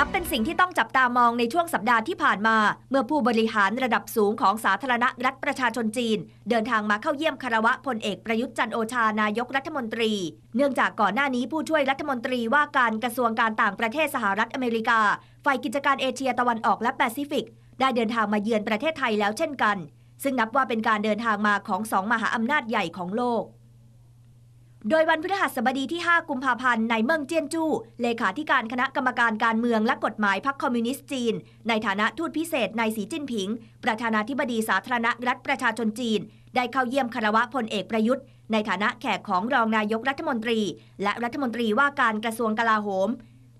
นับเป็นสิ่งที่ต้องจับตามองในช่วงสัปดาห์ที่ผ่านมา เมื่อผู้บริหารระดับสูงของสาธารณรัฐประชาชนจีน เดินทางมาเข้าเยี่ยมคารวะพลเอก ประยุทธ์จันโอชา นายกรัฐมนตรี เนื่องจากก่อนหน้านี้ผู้ช่วยรัฐมนตรีว่าการกระทรวงการต่างประเทศสหรัฐอเมริกา ฝ่ายกิจการเอเชียตะวันออกและแปซิฟิก ได้เดินทางมาเยือนประเทศไทยแล้วเช่นกัน ซึ่งนับว่าเป็นการเดินทางมาของสองมหาอำนาจใหญ่ของโลกโดยวันพฤหัสบดีที่ 5 กุมภาพันธ์ ในเมืองเจี้ยนจู้เลขาธิการคณะกรรมการการเมืองและกฎหมายพรรคคอมมิวนิสต์จีน ในฐานะทูตพิเศษนายสีจิ้นผิง ประธานาธิบดีสาธารณรัฐประชาชนจีน ได้เข้าเยี่ยมคารวะพลเอกประยุทธ์ ในฐานะแขกของรองนายกรัฐมนตรี และรัฐมนตรีว่าการกระทรวงกลาโหม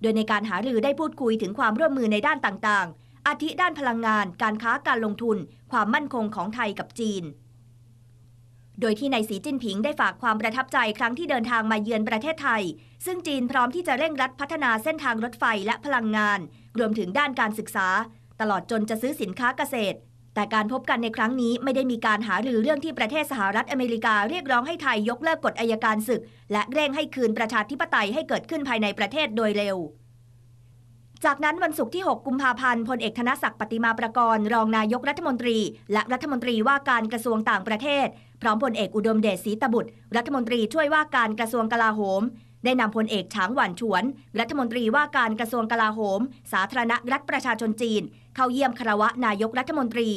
โดยในการหารือได้พูดคุยถึงความร่วมมือในด้านต่าง ๆ อาทิด้านพลังงาน การค้า การลงทุน ความมั่นคงของไทยกับจีนโดยที่นายสีจิ้นผิงได้ฝากความประทับใจครั้งที่เดินทางมาเยือนประเทศไทย ซึ่งจีนพร้อมที่จะเร่งรัดพัฒนาเส้นทางรถไฟและพลังงาน รวมถึงด้านการศึกษา ตลอดจนจะซื้อสินค้าเกษตร แต่การพบกันในครั้งนี้ไม่ได้มีการหาหรือเรื่องที่ประเทศสหรัฐอเมริกาเรียกร้องให้ไทยยกเลิกกฎอายการศึก และเร่งให้คืนประชาธิปไตยให้เกิดขึ้นภายในประเทศโดยเร็วจากนั้น วันศุกร์ที่ 6 กุมภาพันธ์ พลเอกธนศักดิ์ปฏิมาประกรณ์รองนายกรัฐมนตรี และรัฐมนตรีว่าการกระทรวงต่างประเทศ พร้อมพลเอกอุดมเดชศรีตบุตร รัฐมนตรีช่วยว่าการกระทรวงกลาโหม ได้นำพลเอกฉางหวันฉวนรัฐมนตรีว่าการกระทรวงกลาโหม สาธารณรัฐประชาชนจีน เข้าเยี่ยมคารวะนายกรัฐมนตรี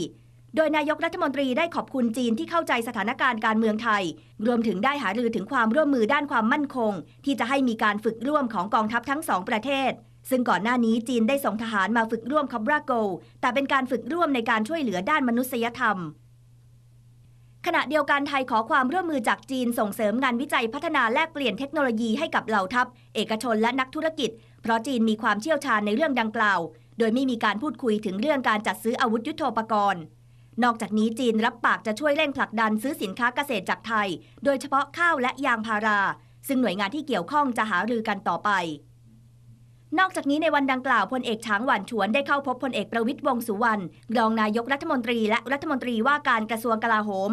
โดยนายกรัฐมนตรีได้ขอบคุณจีนที่เข้าใจสถานการณ์การเมืองไทย รวมถึงได้หารือถึงความร่วมมือด้านความมั่นคง ที่จะให้มีการฝึกร่วมของกองทัพทั้งสองประเทศซึ่งก่อนหน้านี้จีนได้ส่งทหารมาฝึกร่วมคับราโก แต่เป็นการฝึกร่วมในการช่วยเหลือด้านมนุษยธรรม ขณะเดียวกันไทยขอความร่วมมือจากจีนส่งเสริมงานวิจัยพัฒนาแลกเปลี่ยนเทคโนโลยีให้กับเหล่าทัพเอกชนและนักธุรกิจเพราะจีนมีความเชี่ยวชาญในเรื่องดังกล่าว โดยไม่มีการพูดคุยถึงเรื่องการจัดซื้ออาวุธยุโทโธปกรณ์ นอกจากนี้จีนรับปากจะช่วยเร่งผลักดันซื้อสินค้าเกษตรจากไทย โดยเฉพาะข้าวและยางพารา ซึ่งหน่วยงานที่เกี่ยวข้องจะหารือกันต่อไปนอกจากนี้ในวันดังกล่าวพลเอกช้างหวันฉวนได้เข้าพบพลเอกประวิทย์วงสุวรรณรองนายกรัฐมนตรีและรัฐมนตรีว่าการกระทรวงกลาโหม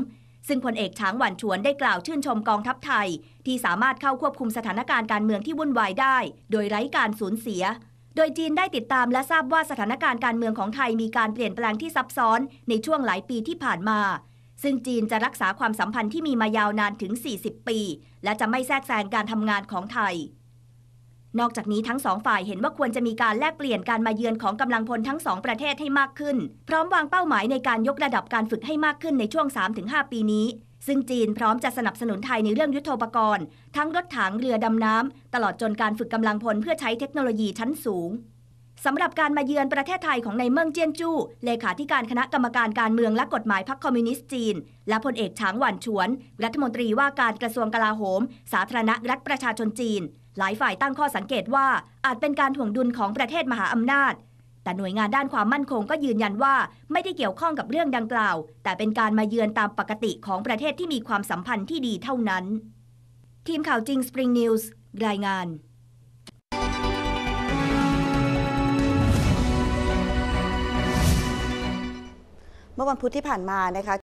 ซึ่งพลเอกช้างหวันฉวนได้กล่าวชื่นชมกองทัพไทยที่สามารถเข้าควบคุมสถานการณ์การเมืองที่วุ่นวายได้โดยไร้การสูญเสีย โดยจีนได้ติดตามและทราบว่าสถานการณ์การเมืองของไทยมีการเปลี่ยนแปลงที่ซับซ้อนในช่วงหลายปีที่ผ่านมา ซึ่งจีนจะรักษาความสัมพันธ์ที่มีมายาวนานถึง 40 ปี และจะไม่แทรกแซงการทำงานของไทยนอกจากนี้ทั้งสองฝ่ายเห็นว่าควรจะมีการแลกเปลี่ยนการมาเยือนของกำลังพลทั้งสองประเทศให้มากขึ้นพร้อมวางเป้าหมายในการยกระดับการฝึกให้มากขึ้นในช่วง3-5ปีนี้ ซึ่งจีนพร้อมจะสนับสนุนไทยในเรื่องยุทโธปกรณ์ทั้งรถถังเรือดำน้ำ ตลอดจนการฝึกกำลังพล เพื่อใช้เทคโนโลยีชั้นสูงสำหรับการมาเยือนประเทศไทยของนายเมิ่งเจี้ยนจู้เลขาธิการคณะกรรมการการเมืองและกฎหมายพรรคคอมมิวนิสต์จีน และพลเอกฉางหวันฉวน รัฐมนตรีว่าการกระทรวงกลาโหม สาธารณรัฐประชาชนจีนหลายฝ่ายตั้งข้อสังเกตว่า อาจเป็นการถ่วงดุลของประเทศมหาอำนาจ แต่หน่วยงานด้านความมั่นคงก็ยืนยันว่า ไม่ได้เกี่ยวข้องกับเรื่องดังกล่าว แต่เป็นการมาเยือนตามปกติของประเทศที่มีความสัมพันธ์ที่ดีเท่านั้น ทีมข่าวจริงสปริงนิวส์ รายงาน เมื่อวันพุธที่ผ่านมานะคะ